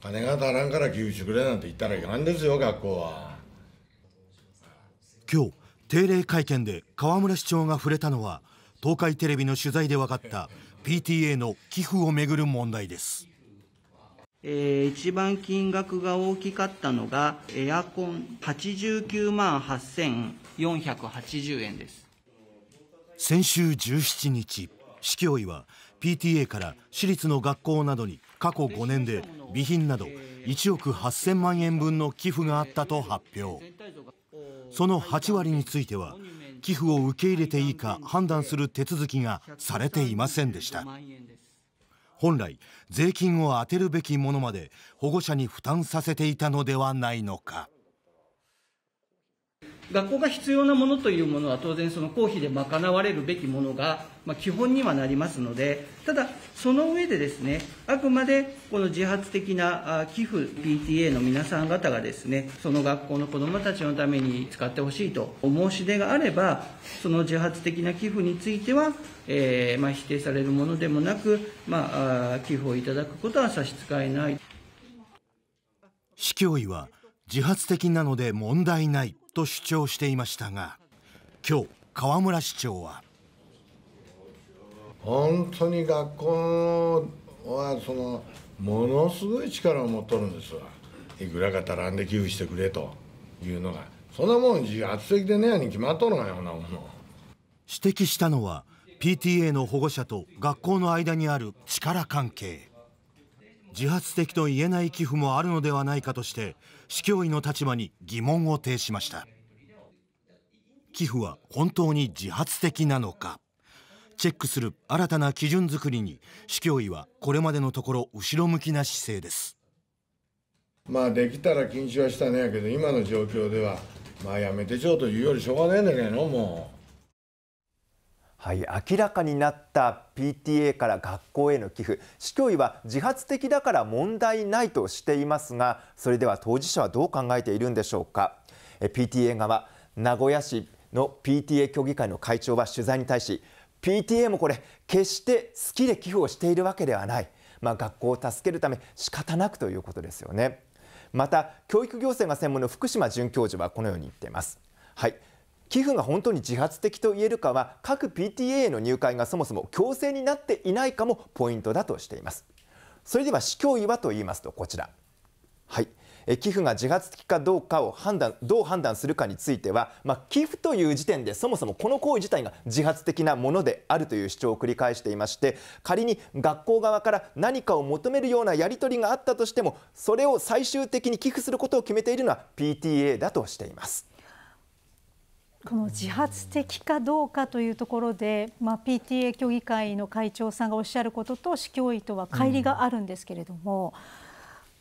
金が足らんから給付してくれなんて言ったらいかんですよ学校は今日定例会見で河村市長が触れたのは東海テレビの取材で分かった PTA の寄付をめぐる問題ですえー、一番金額が大きかったのがエアコン89万8480円です先週17日市教委は PTA から私立の学校などに過去5年で備品など1億8000万円分の寄付があったと発表その8割については寄付を受け入れていいか判断する手続きがされていませんでした本来税金を充てるべきものまで保護者に負担させていたのではないのか学校が必要なものというものは当然その公費で賄われるべきものが、まあ、基本にはなりますのでただその上でですねあくまでこの自発的な寄付 PTA の皆さん方がですねその学校の子どもたちのために使ってほしいとお申し出があればその自発的な寄付については、えー、まあ、否定されるものでもなく、まあ、寄付をいただくことは差し支えない市教委は自発的なので問題ないと主張していましたが今日河村市長は本当に学校はそのものすごい力を持っとるんですわいくらか足らんで寄付してくれというのがそんなもん自発的でねに決まっとるがよなもの指摘したのは PTA の保護者と学校の間にある力関係自発的と言えない寄付もあるのではないかとして市教委の立場に疑問を呈しました寄付は本当に自発的なのかチェックする新たな基準づくりに市教委はこれまでのところ後ろ向きな姿勢ですまあできたら禁止はしたねやけど今の状況ではまあやめてちょうというよりしょうがないんだけどもはい、明らかになった PTA から学校への寄付市教委は自発的だから問題ないとしていますがそれでは当事者はどう考えているんでしょうか PTA 側名古屋市の PTA 協議会の会長は取材に対し PTA もこれ決して好きで寄付をしているわけではない、まあ、学校を助けるため仕方なくということですよねまた教育行政が専門の福島准教授はこのように言っていますはい寄付が本当に自発的と言えるかは各 PTA への入会がそもそも強制になっていないかもポイントだとしていますそれでは市教委はと言いますとこちらはい寄付が自発的かどうかを判断どう判断するかについては、まあ、寄付という時点でそもそもこの行為自体が自発的なものであるという主張を繰り返していまして仮に学校側から何かを求めるようなやり取りがあったとしてもそれを最終的に寄付することを決めているのは PTA だとしています。この自発的かどうかというところで、まあ、PTA 協議会の会長さんがおっしゃることと市教委とは乖離があるんですけれども、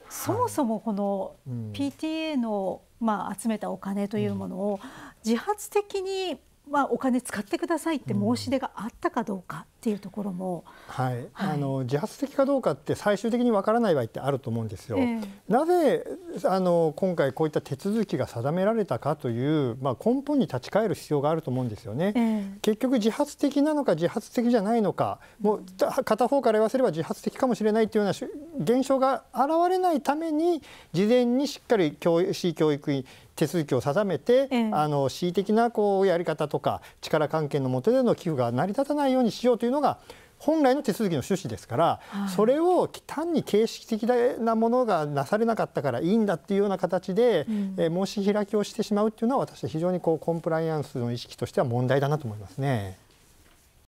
うん、そもそもこの PTA の、まあ、集めたお金というものを自発的にまあ、お金使ってくださいって申し出があったかどうかっていうところも、うんはい、はい、あの自発的かどうかって最終的にわからない場合ってあると思うんですよ。えー、なぜあの今回こういった手続きが定められたかという、まあ、根本に立ち返る必要があると思うんですよね。えー、結局自発的なのか自発的じゃないのかもう片方から言わせれば自発的かもしれないというような現象が現れないために事前にしっかり教師教育員手続きを定めて、あの恣意的なこうやり方とか力関係のもとでの寄付が成り立たないようにしようというのが本来の手続きの趣旨ですから、はい、それを単に形式的なものがなされなかったからいいんだっていうような形で、うん、え申し開きをしてしまうというのは私は非常にこうコンプライアンスの意識としては問題だなと思いますね。